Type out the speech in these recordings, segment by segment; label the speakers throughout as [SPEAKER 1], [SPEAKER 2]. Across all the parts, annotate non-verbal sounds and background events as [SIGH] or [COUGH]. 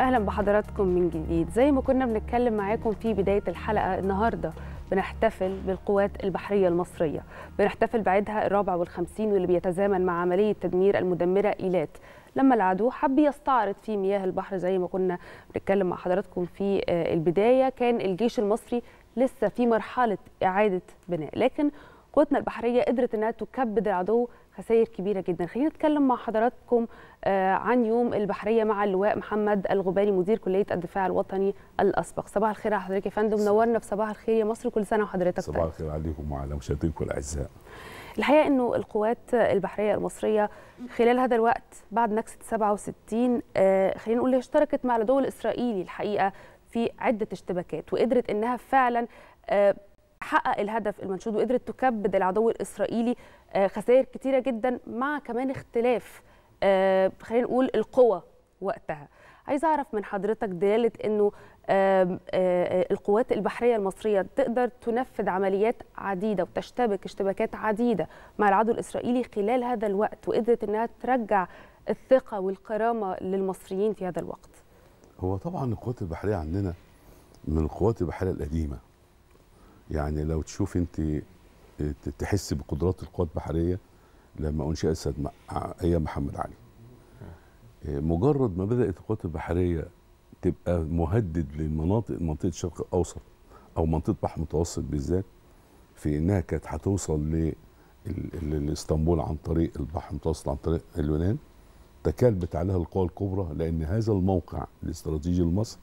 [SPEAKER 1] اهلا بحضراتكم من جديد زي ما كنا بنتكلم معاكم في بدايه الحلقه النهارده بنحتفل بالقوات البحرية المصرية بنحتفل بعيدها الرابع والخمسين واللي بيتزامن مع عملية تدمير المدمرة إيلات لما العدو حب يستعرض في مياه البحر زي ما كنا بنتكلم مع حضراتكم في آه، البداية كان الجيش المصري لسه في مرحلة إعادة بناء لكن قوتنا البحرية قدرت أنها تكبد العدو خسائر كبيره جدا خلينا نتكلم مع حضراتكم آه، عن يوم البحريه مع اللواء محمد الغباري مدير كليه الدفاع الوطني الاسبق صباح الخير على حضرتك يا فندم نورنا في صباح الخير يا مصر كل سنه وحضرتك صباح
[SPEAKER 2] الخير عليكم وعلى مشاهدينكم الاعزاء
[SPEAKER 1] الحقيقه انه القوات البحريه المصريه خلال هذا الوقت بعد نكسه 67 آه، خلينا نقول اشتركت مع العدو الاسرائيلي الحقيقه في عده اشتباكات وقدرت انها فعلا آه، حقق الهدف المنشود وقدرت تكبد العدو الاسرائيلي آه، خسائر كتيره جدا مع كمان اختلاف آه، خلينا نقول القوى وقتها عايزه اعرف من حضرتك دلاله انه آه، القوات البحريه المصريه تقدر تنفذ عمليات عديده وتشتبك اشتباكات عديده مع العدو الاسرائيلي خلال هذا الوقت وقدرت انها ترجع الثقه والكرامه للمصريين في هذا الوقت
[SPEAKER 2] هو طبعا القوات البحريه عندنا من القوات البحريه القديمه يعني لو تشوف انت آه، تحس بقدرات القوات البحريه لما انشئت سد ايام محمد علي آه، مجرد ما بدات القوات البحريه تبقى مهدد للمناطق منطقه الشرق الاوسط او منطقه بحر المتوسط بالذات في انها كانت هتوصل لاسطنبول عن طريق البحر المتوسط عن طريق اليونان تكالبت عليها القوى الكبرى لان هذا الموقع الاستراتيجي لمصر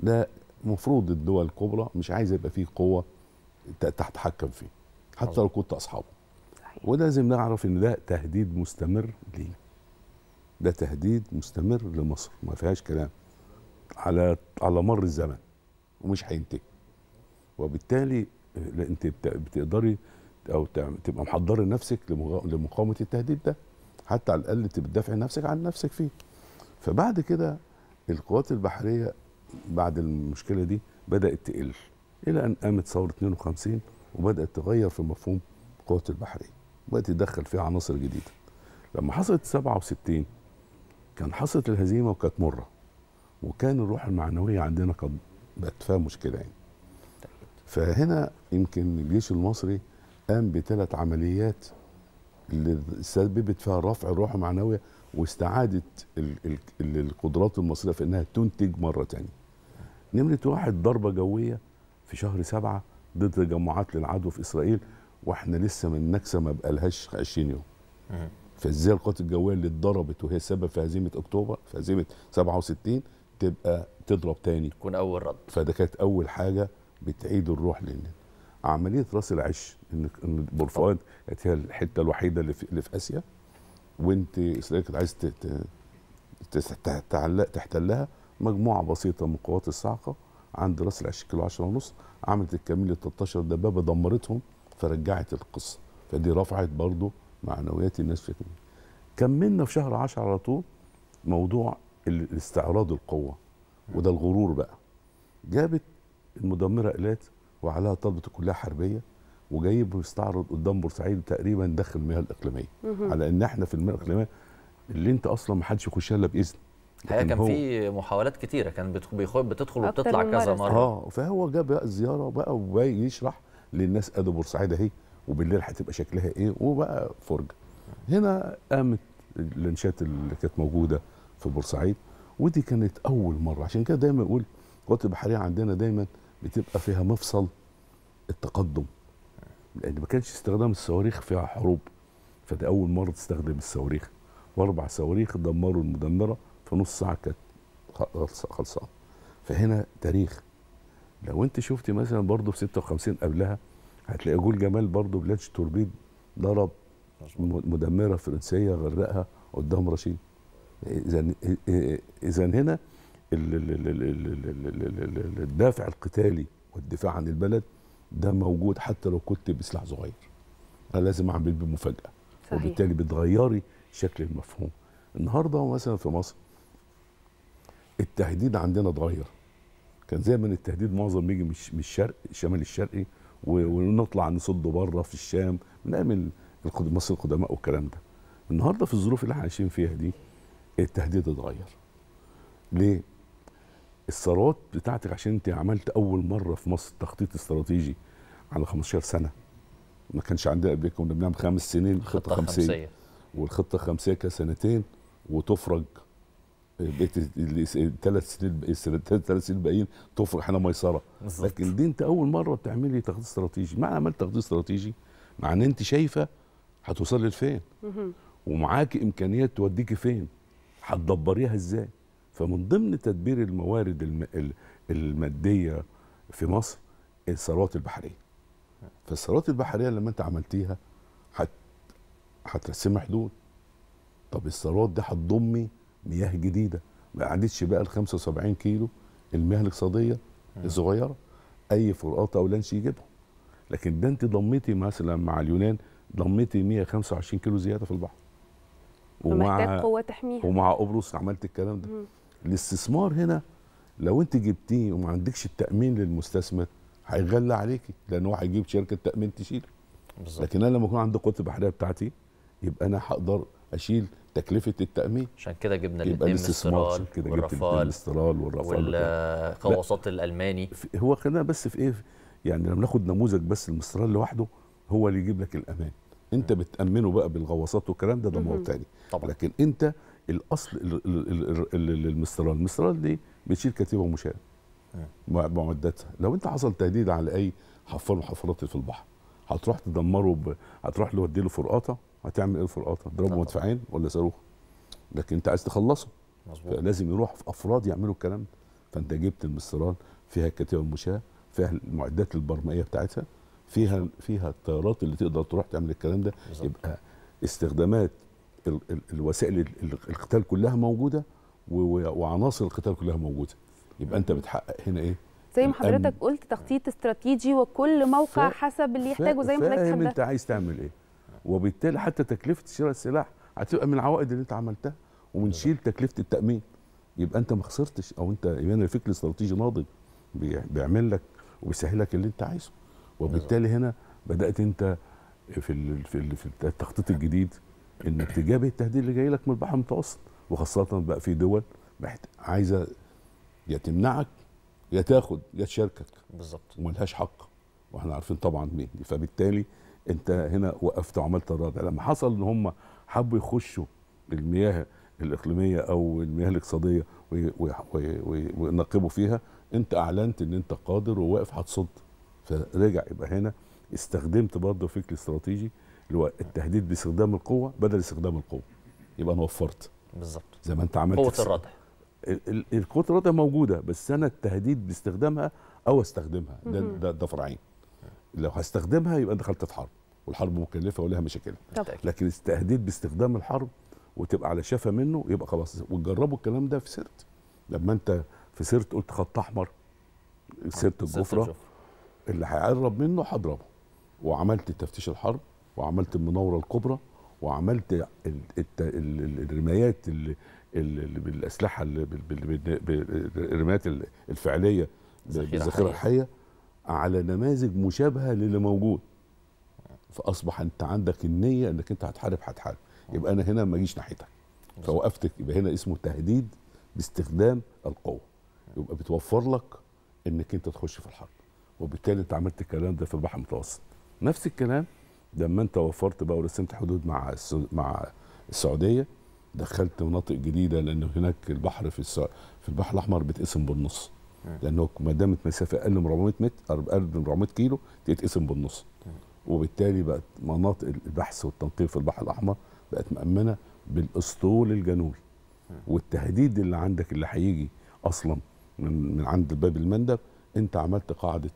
[SPEAKER 2] ده مفروض الدول الكبرى مش عايزه يبقى فيه قوه تتحكم فيه حتى لو كنت اصحابه صحيح. ولازم نعرف ان ده تهديد مستمر ليه ده تهديد مستمر لمصر ما فيهاش كلام على على مر الزمن ومش هينتهي وبالتالي اه، انت بتقدري او تبقى محضر نفسك لمقاومه التهديد ده حتى على الاقل تدافع نفسك عن نفسك فيه فبعد كده القوات البحريه بعد المشكله دي بدات تقل الى ان قامت ثوره 52 وبدات تغير في مفهوم قوه البحريه وبدات تدخل فيها عناصر جديده لما حصلت 67 كان حصلت الهزيمه وكانت مره وكان الروح المعنويه عندنا قد بقت فيها مشكله يعني فهنا يمكن الجيش المصري قام بثلاث عمليات اللي سببت فيها رفع الروح المعنويه واستعادت القدرات المصريه في انها تنتج مره ثانيه. نمره واحد ضربه جويه في شهر سبعة ضد تجمعات للعدو في اسرائيل واحنا لسه من النكسه ما بقالهاش 20 يوم. فازاي القوات الجويه اللي اتضربت وهي السبب في هزيمه اكتوبر في هزيمه 67 تبقى تضرب تاني تكون اول رد فده كانت اول حاجه بتعيد الروح لنا عمليه راس العش ان ان كانت هي الحته الوحيده اللي في, اللي في اسيا وانت اسرائيل كانت عايز تحتلها مجموعه بسيطه من قوات الصاعقه عند راس العشق كيلو 10 ونص عملت الكميل ال 13 دبابه دمرتهم فرجعت القصه فدي رفعت برضو معنويات الناس في كمين. كملنا في شهر 10 على طول موضوع الاستعراض القوه وده الغرور بقى جابت المدمره ايلات وعليها طلبه الكليه الحربيه وجايب يستعرض قدام بورسعيد تقريبا داخل المياه الاقليميه على ان احنا في المياه الاقليميه اللي انت اصلا ما حدش يخشها الا باذن الحقيقه كان
[SPEAKER 3] في محاولات كتيره كان بتدخل وبتطلع كذا مره اه
[SPEAKER 2] فهو جاب بقى زياره بقى ويشرح للناس ادي بورسعيد اهي وبالليل هتبقى شكلها ايه وبقى فرجه هنا قامت اللانشات اللي كانت موجوده في بورسعيد ودي كانت اول مره عشان كده دايما اقول القوات البحريه عندنا دايما بتبقى فيها مفصل التقدم لان ما كانش استخدام الصواريخ فيها حروب فده اول مره تستخدم الصواريخ واربع صواريخ دمروا المدمره في نص ساعه كانت خلصانه فهنا تاريخ لو انت شفتي مثلا برضه في 56 قبلها هتلاقي جول جمال برضه بلاتش توربيد ضرب مدمره فرنسيه غرقها قدام رشيد اذا اذا هنا الدافع القتالي والدفاع عن البلد ده موجود حتى لو كنت بسلاح صغير انا لازم اعمل بمفاجاه صحيح. وبالتالي بتغيري شكل المفهوم النهارده مثلا في مصر التهديد عندنا اتغير كان زي ما التهديد معظم بيجي من الشرق الشمال الشرقي ونطلع نصده بره في الشام نعمل مصر القدماء والكلام ده النهارده في الظروف اللي احنا عايشين فيها دي التهديد اتغير ليه الثروات بتاعتك عشان انت عملت اول مره في مصر تخطيط استراتيجي على 15 سنه ما كانش عندنا قبل كنا بنعمل خمس سنين خطه خمسيه والخطه الخمسيه كانت سنتين وتفرج بقيت الثلاث سنين الثلاث سنين الباقيين تفرح انا ميسره لكن دي انت اول مره بتعملي تخطيط استراتيجي مع عملت تخطيط استراتيجي مع ان انت شايفه هتوصلي لفين ومعاكي امكانيات توديكي فين هتدبريها ازاي فمن ضمن تدبير الموارد الم... الماديه في مصر الثروات البحريه فالثروات البحريه لما انت عملتيها هت... هترسمي حدود طب الثروات دي هتضمي مياه جديده ما عادتش بقى ال 75 كيلو المياه الاقتصاديه الصغيره اي فرقاط او لانش يجيبهم لكن ده انت ضميتي مثلا مع اليونان ضميتي 125 كيلو زياده في البحر ومع قوه تحميها ومع قبرص عملت الكلام ده الاستثمار هنا لو انت جبتيه وما عندكش التامين للمستثمر هيغلى عليكي لان هو هيجيب شركه تامين تشيله بالظبط لكن انا لما اكون عندي قوه البحريه بتاعتي يبقى انا هقدر اشيل تكلفه التامين عشان كده جبنا يبقى الاستثمار عشان كده جبت الاسترال والرفال والغواصات
[SPEAKER 3] الالماني
[SPEAKER 2] هو خلينا بس في ايه يعني لما ناخد نموذج بس المسترال لوحده هو اللي يجيب لك الامان انت بتامنه بقى بالغواصات والكلام ده ده موضوع تاني طبعا. لكن انت الاصل المسترال المسترال دي بتشيل كتيبه ومشاه معداتها لو انت حصل تهديد على اي حفار من في البحر هتروح تدمره ب... هتروح له له فرقاطه هتعمل ايه في القطر؟ ضربه مدفعين ولا صاروخ لكن انت عايز تخلصه مظبوط فلازم يروح في افراد يعملوا الكلام ده فانت جبت المصران فيها الكتيبه المشاه فيها المعدات البرمائيه بتاعتها فيها فيها الطيارات اللي تقدر تروح تعمل الكلام ده بالزبط. يبقى استخدامات ال ال الوسائل القتال كلها موجوده وعناصر القتال كلها موجوده يبقى انت بتحقق هنا ايه زي ما حضرتك
[SPEAKER 1] قلت تخطيط استراتيجي وكل موقع حسب اللي يحتاجه زي ما حضرتك انت
[SPEAKER 2] عايز تعمل ايه وبالتالي حتى تكلفه شراء السلاح هتبقى من العوائد اللي انت عملتها ونشيل تكلفه التامين يبقى انت ما خسرتش او انت يبقى يعني الفكر الاستراتيجي ناضج بيعمل لك وبيسهل لك اللي انت عايزه وبالتالي هنا بدات انت في في التخطيط الجديد انك تجابه التهديد اللي جاي لك من البحر المتوسط وخاصه بقى في دول عايزه يا تمنعك يا تاخد يا تشاركك بالظبط وملهاش حق واحنا عارفين طبعا مين فبالتالي انت هنا وقفت وعملت الردع لما حصل ان هم حبوا يخشوا المياه الاقليميه او المياه الاقتصاديه وينقبوا فيها انت اعلنت ان انت قادر وواقف هتصد فرجع يبقى هنا استخدمت برضه فكر استراتيجي اللي هو التهديد باستخدام القوه بدل استخدام القوه يبقى انا وفرت بالظبط زي ما انت عملت قوه الردع القوه الردع موجوده بس انا التهديد باستخدامها او استخدمها ده ده, ده فرعين لو هستخدمها يبقى دخلت في حرب والحرب مكلفه ولها مشاكلها لكن التهديد باستخدام الحرب وتبقى على شفا منه يبقى خلاص وتجربوا الكلام ده في سرت لما انت في سرت قلت خط احمر سرت الجفره اللي هيقرب منه هضربه وعملت تفتيش الحرب وعملت المناوره الكبرى وعملت الرمايات اللي بالاسلحه الرمايات الفعليه بالذخيره الحيه على نماذج مشابهه للي موجود فاصبح انت عندك النيه انك انت هتحارب هتحارب يبقى انا هنا ما اجيش ناحيتك فوقفتك يبقى هنا اسمه تهديد باستخدام القوه يبقى بتوفر لك انك انت تخش في الحرب وبالتالي انت عملت الكلام ده في البحر المتوسط نفس الكلام لما انت وفرت بقى ورسمت حدود مع مع السعوديه دخلت مناطق جديده لان هناك البحر في في البحر الاحمر بيتقسم بالنص لانه ما دامت مسافه اقل من 400 متر اقل من 400 كيلو تتقسم بالنص وبالتالي بقت مناطق البحث والتنقيب في البحر الاحمر بقت مامنه بالاسطول الجنوبي والتهديد اللي عندك اللي هيجي اصلا من من عند باب المندب انت عملت قاعده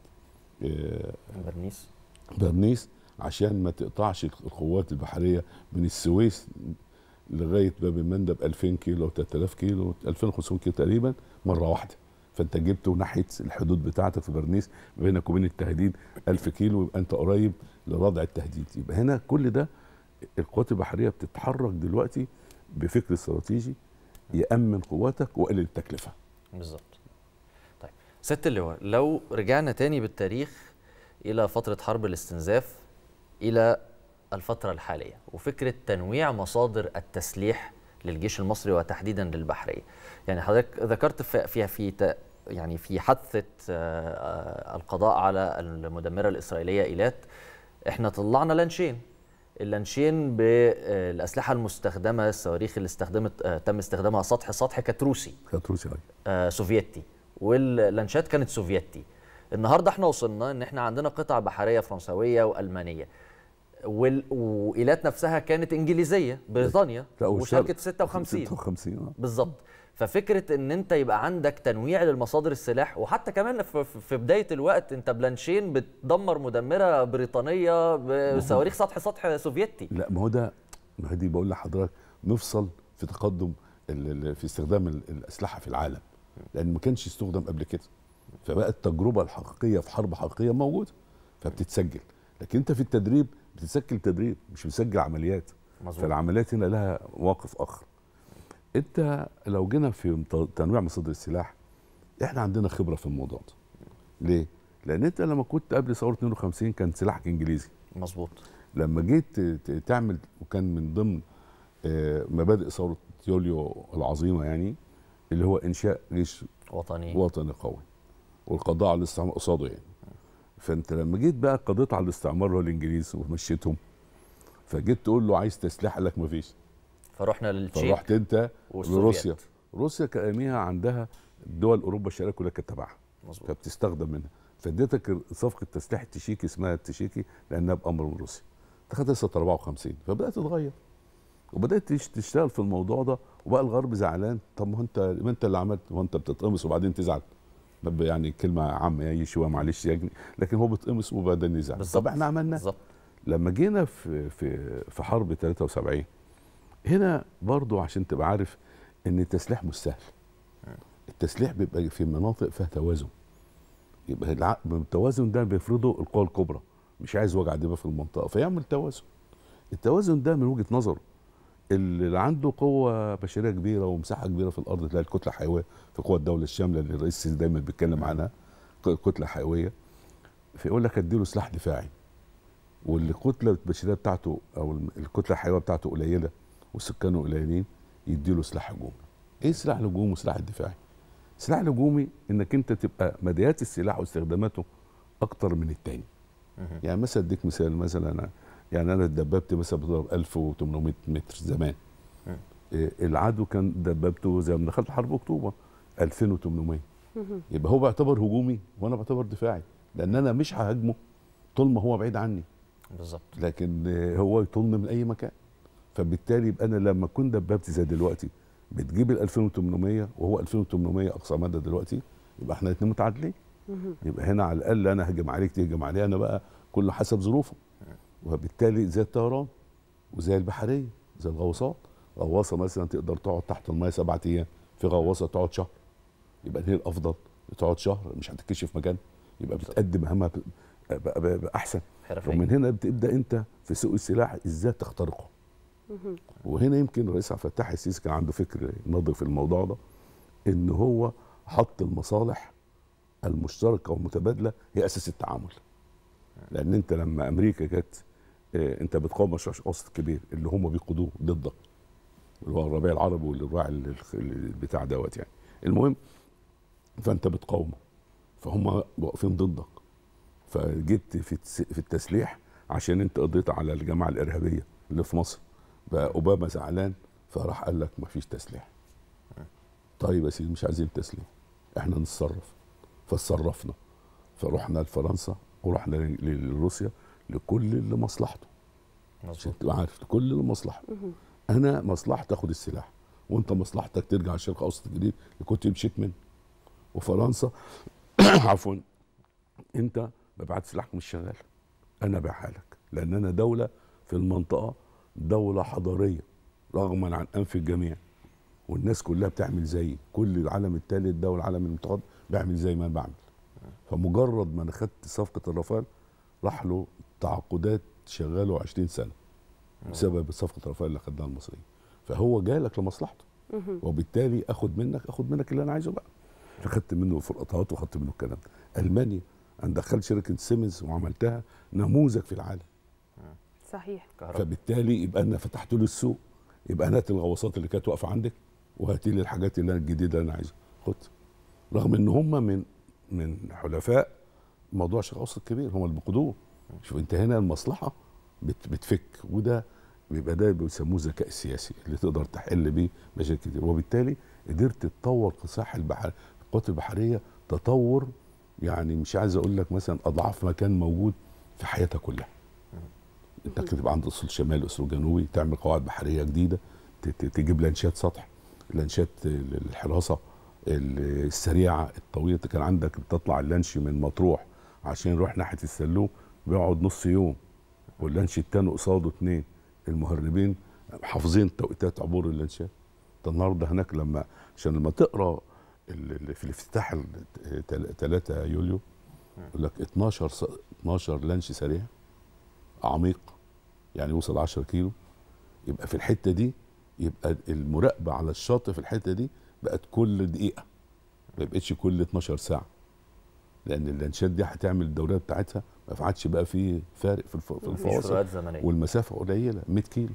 [SPEAKER 2] آه، برنيس برنيس عشان ما تقطعش القوات البحريه من السويس لغايه باب المندب 2000 كيلو 3000 كيلو 2500 كيلو تقريبا مره واحده فانت جبته ناحيه الحدود بتاعتك في برنيس بينك وبين التهديد 1000 كيلو يبقى انت قريب لردع التهديد يبقى هنا كل ده القوات البحريه بتتحرك دلوقتي بفكر استراتيجي يامن قواتك وقلل التكلفه بالظبط طيب
[SPEAKER 3] سياده اللواء لو رجعنا تاني بالتاريخ الى فتره حرب الاستنزاف الى الفتره الحاليه وفكره تنويع مصادر التسليح للجيش المصري وتحديدا للبحريه يعني حضرتك ذكرت في, في يعني في حثه آه، القضاء على المدمره الاسرائيليه ايلات احنا طلعنا لانشين اللانشين بالاسلحه آه، المستخدمه الصواريخ اللي استخدمت آه، تم استخدامها سطح سطح كانت روسي كانت روسي أيوة. آه سوفيتي واللانشات كانت سوفيتي النهارده احنا وصلنا ان احنا عندنا قطع بحريه فرنسويه والمانيه وايلات نفسها كانت انجليزيه بريطانيا وشركه 56
[SPEAKER 2] 56
[SPEAKER 3] بالظبط ففكره ان انت يبقى عندك تنويع للمصادر السلاح وحتى كمان في بدايه الوقت انت بلانشين بتدمر مدمره بريطانيه بصواريخ سطح سطح سوفيتي
[SPEAKER 2] لا ما هو ده ما دي بقول لحضرتك نفصل في تقدم في استخدام الاسلحه في العالم لان ما كانش يستخدم قبل كده فبقى التجربه الحقيقيه في حرب حقيقيه موجوده فبتتسجل لكن انت في التدريب بتسجل تدريب مش بتسجل عمليات مظبوط فالعمليات هنا لها مواقف اخر انت لو جينا في تنويع مصادر السلاح احنا عندنا خبره في الموضوع ده ليه لان انت لما كنت قبل ثوره 52 كان سلاحك انجليزي مظبوط لما جيت تعمل وكان من ضمن آه، مبادئ ثوره يوليو العظيمه يعني اللي هو انشاء جيش وطني وطني قوي والقضاء على الاستعمار قصاده يعني فانت لما جيت بقى قضيت على الاستعمار والانجليز ومشيتهم فجيت تقول له عايز تسليح قال لك مفيش فرحنا للتشيك فرحت انت لروسيا روسيا كان اياميها عندها دول اوروبا الشرقيه كلها كانت تبعها فبتستخدم منها فاديتك صفقه تسليح التشيكي اسمها التشيكي لانها بامر من روسيا خدتها سنه 54 فبدات تتغير وبدات تشتغل في الموضوع ده وبقى الغرب زعلان طب ما انت ما انت اللي عملت ما انت بتتقمص وبعدين تزعل يعني كلمه عامه اي شويه معلش يا جني لكن هو بيتقمص وبعدين يزعل طب احنا عملنا بالزبط. لما جينا في في في حرب 73 هنا برضو عشان تبقى عارف ان التسليح مش سهل آه. التسليح بيبقى في مناطق فيها توازن يبقى العقل التوازن ده بيفرضه القوى الكبرى مش عايز وجع دماغ في المنطقه فيعمل توازن التوازن ده من وجهه نظر اللي عنده قوه بشريه كبيره ومساحه كبيره في الارض تلاقي الكتله الحيوية في قوى الدوله الشامله اللي الرئيس السيسي دايما بيتكلم آه. عنها كتله حيويه فيقول لك اديله سلاح دفاعي والكتله البشريه بتاعته او الكتله الحيويه بتاعته قليله وسكانه قليلين يديله سلاح هجومي ايه سلاح الهجوم وسلاح الدفاعي سلاح الهجومي انك انت تبقى مديات السلاح واستخداماته اكتر من التاني يعني مثلا اديك مثال مثلا يعني انا دبابتي مثلا بتضرب 1800 متر زمان إيه، العدو كان دبابته زي ما دخلت حرب اكتوبر 2800 يبقى هو بيعتبر هجومي وانا بعتبر دفاعي لان انا مش ههاجمه طول ما هو بعيد عني بالظبط لكن هو يطن من اي مكان فبالتالي يبقى انا لما اكون دبابتي زي دلوقتي بتجيب ال 2800 وهو 2800 اقصى مدى دلوقتي يبقى احنا الاثنين متعادلين يبقى هنا على الاقل انا هجم عليك تهجم عليا انا بقى كله حسب ظروفه وبالتالي زي الطيران وزي البحريه زي الغواصات غواصه مثلا تقدر تقعد تحت الميه سبعة ايام في غواصه تقعد شهر يبقى هي الافضل تقعد شهر مش هتكشف مكان يبقى بتقدم مهامها باحسن ومن هنا بتبدا انت في سوق السلاح ازاي تخترقه وهنا يمكن الرئيس عبد الفتاح السيسي كان عنده فكر نظر في الموضوع ده ان هو حط المصالح المشتركه والمتبادله هي اساس التعامل لان انت لما امريكا جت آه، انت بتقاوم مشروع الاوسط الكبير اللي هم بيقودوه ضدك اللي هو الربيع العربي والراعي بتاع دوت يعني المهم فانت بتقاومه فهم واقفين ضدك فجيت في في التسليح عشان انت قضيت على الجماعه الارهابيه اللي في مصر فاوباما زعلان فراح قال لك ما فيش تسليح طيب يا سيدي مش عايزين تسليح احنا نتصرف فتصرفنا فرحنا لفرنسا ورحنا لروسيا لكل اللي مصلحته عشان تبقى عارف لكل اللي مصلحته انا مصلحتي اخد السلاح وانت مصلحتك ترجع الشرق الاوسط الجديد اللي كنت مشيت منه وفرنسا [COUGHS] عفوا انت مبيعات سلاحك مش شغال انا بحالك لك لان انا دوله في المنطقه دولة حضارية رغما عن أنف الجميع والناس كلها بتعمل زيي كل العالم الثالث ده والعالم المتقدم بيعمل زي ما انا بعمل فمجرد ما انا خدت صفقه الرفال راح له تعاقدات شغاله 20 سنه بسبب صفقه الرفال اللي خدناها المصريين فهو جالك لمصلحته وبالتالي اخد منك اخد منك اللي انا عايزه بقى فخدت منه فرقطات وخدت منه الكلام ده المانيا انا دخلت شركه سيمنز وعملتها نموذج في العالم صحيح فبالتالي يبقى انا فتحت له السوق يبقى هات الغواصات اللي كانت واقفه عندك وهات لي الحاجات اللي انا الجديده اللي انا عايزها خد رغم ان هم من من حلفاء موضوع الشرق الاوسط الكبير هم اللي بيقودوه شوف انت هنا المصلحه بت بتفك وده بيبقى ده بيسموه ذكاء سياسي اللي تقدر تحل بيه مشاكل كتير وبالتالي قدرت تطور ساحل البحر القوات البحريه تطور يعني مش عايز اقول لك مثلا اضعاف ما كان موجود في حياتها كلها انك تبقى عند اصول شمال اسلوب جنوبي تعمل قواعد بحريه جديده تجيب لانشات سطح لانشات الحراسه السريعه الطويله كان عندك بتطلع اللانش من مطروح عشان يروح ناحيه السلوم بيقعد نص يوم واللانش الثاني قصاده اثنين المهربين حافظين توقيتات عبور اللانشات ده النهارده هناك لما عشان لما تقرا في الافتتاح 3 يوليو يقول لك 12 12 لانش سريع عميق يعني يوصل 10 كيلو يبقى في الحته دي يبقى المراقبه على الشاطئ في الحته دي بقت كل دقيقه ما بقتش كل 12 ساعه لان اللانشات دي هتعمل الدوريه بتاعتها ما عادش بقى في فارق في في الفواصل والمسافه قليله 100 كيلو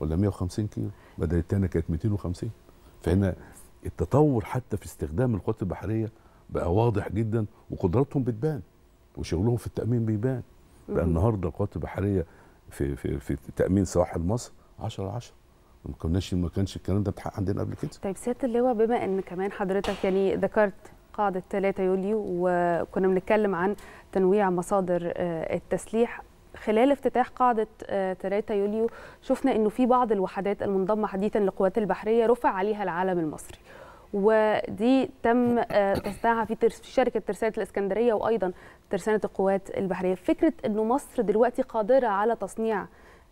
[SPEAKER 2] ولا 150 كيلو بدل التانية كانت 250 فهنا التطور حتى في استخدام القوات البحريه بقى واضح جدا وقدراتهم بتبان وشغلهم في التامين بيبان بقى النهارده القوات البحريه في في في تامين سواحل مصر 10 على 10 ما كناش ما كانش الكلام ده بيتحقق عندنا قبل كده
[SPEAKER 1] طيب سياده اللواء بما ان كمان حضرتك يعني ذكرت قاعده 3 يوليو وكنا بنتكلم عن تنويع مصادر آه، التسليح خلال افتتاح قاعدة 3 آه، يوليو شفنا أنه في بعض الوحدات المنضمة حديثا للقوات البحرية رفع عليها العلم المصري ودي تم آه، تصنيعها في شركه ترسانه الاسكندريه وايضا ترسانه القوات البحريه فكره أن مصر دلوقتي قادره على تصنيع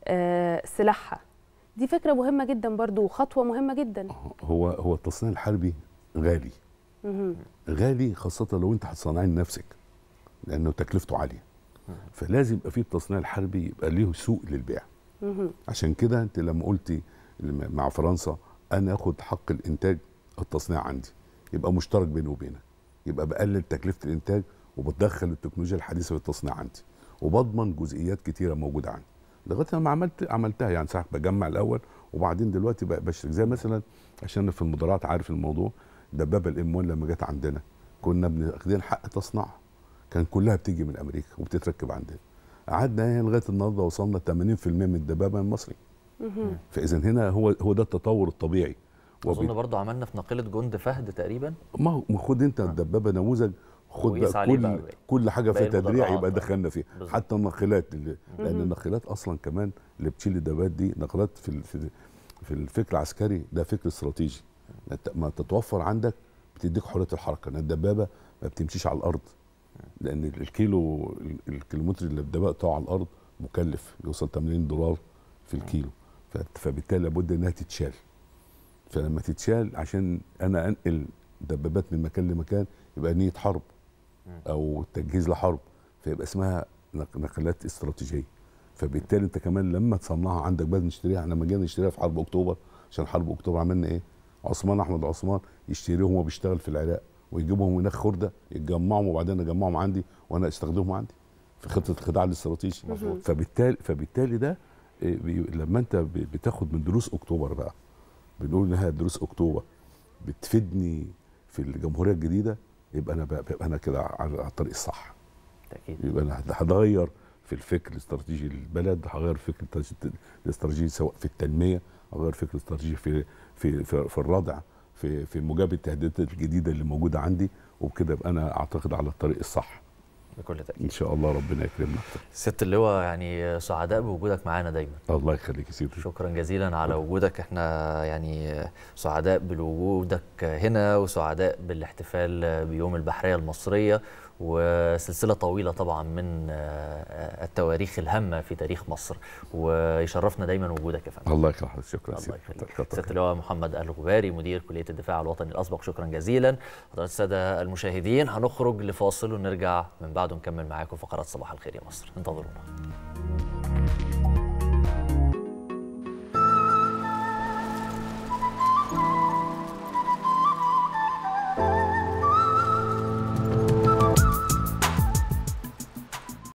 [SPEAKER 1] آه، سلاحها دي فكره مهمه جدا برضو وخطوه مهمه جدا
[SPEAKER 2] هو هو التصنيع الحربي غالي غالي خاصه لو انت هتصنعيه لنفسك لانه تكلفته عاليه فلازم يبقى في التصنيع الحربي يبقى له سوق للبيع عشان كده انت لما قلتي مع فرنسا انا اخد حق الانتاج التصنيع عندي يبقى مشترك بيني وبينك يبقى بقلل تكلفه الانتاج وبتدخل التكنولوجيا الحديثه في التصنيع عندي وبضمن جزئيات كتيره موجوده عندي لغايه لما عملت عملتها يعني ساعات بجمع الاول وبعدين دلوقتي بشترك زي مثلا عشان في المدراءات عارف الموضوع دبابه الام 1 لما جت عندنا كنا بناخدين حق تصنيعها كان كلها بتيجي من امريكا وبتتركب عندنا قعدنا لغايه النهارده وصلنا 80% من الدبابه المصري فاذا هنا هو هو ده التطور الطبيعي اظن
[SPEAKER 3] برضه عملنا في ناقله جند فهد تقريبا
[SPEAKER 2] ما هو خد انت آه. الدبابه نموذج خد بقى كل بقى كل حاجه في تدريع يبقى دخلنا فيها بالزبط. حتى الناقلات اللي لان الناقلات اصلا كمان اللي بتشيل الدبابات دي ناقلات في في الفكر العسكري ده فكر استراتيجي ما تتوفر عندك بتديك حريه الحركه ان الدبابه ما بتمشيش على الارض لان الكيلو الكيلومتر اللي الدبابه تقع على الارض مكلف يوصل 80 دولار في الكيلو فبالتالي لابد انها تتشال فلما تتشال عشان انا انقل دبابات من مكان لمكان يبقى نيه حرب او تجهيز لحرب فيبقى اسمها نقلات استراتيجيه فبالتالي انت كمان لما تصنعها عندك بدل نشتريها احنا لما جينا نشتريها في حرب اكتوبر عشان حرب اكتوبر عملنا ايه؟ عثمان احمد عثمان يشتريهم وهو بيشتغل في العراق ويجيبهم هناك خرده يتجمعهم وبعدين اجمعهم عندي وانا استخدمهم عندي في خطه الخداع الاستراتيجي فبالتالي فبالتالي ده آه، لما انت بتاخد من دروس اكتوبر بقى بنقول انها دروس اكتوبر بتفيدني في الجمهوريه الجديده يبقى انا ببقى انا كده على الطريق الصح اكيد يبقى انا هغير في الفكر الاستراتيجي للبلد هغير فكر الاستراتيجي سواء في التنميه هغير فكر الاستراتيجي في في في, في الردع في في مجابه التهديدات الجديده اللي موجوده عندي وبكده يبقى انا اعتقد على الطريق الصح بكل تاكيد ان شاء الله ربنا يكرمنا
[SPEAKER 3] ست اللواء يعني سعداء بوجودك معانا دايما الله يخليك يا سيدي شكرا جزيلا على وجودك احنا يعني سعداء بوجودك هنا وسعداء بالاحتفال بيوم البحريه المصريه وسلسلة طويلة طبعا من آه، التواريخ الهامة في تاريخ مصر ويشرفنا دايما وجودك يا فندم الله يخليك شكرا الله يخليك اللواء محمد الغباري مدير كلية الدفاع الوطني الأسبق شكرا جزيلا حضرات السادة المشاهدين هنخرج لفاصل ونرجع من بعد بعد نكمل معاكم فقرات صباح الخير يا مصر انتظرونا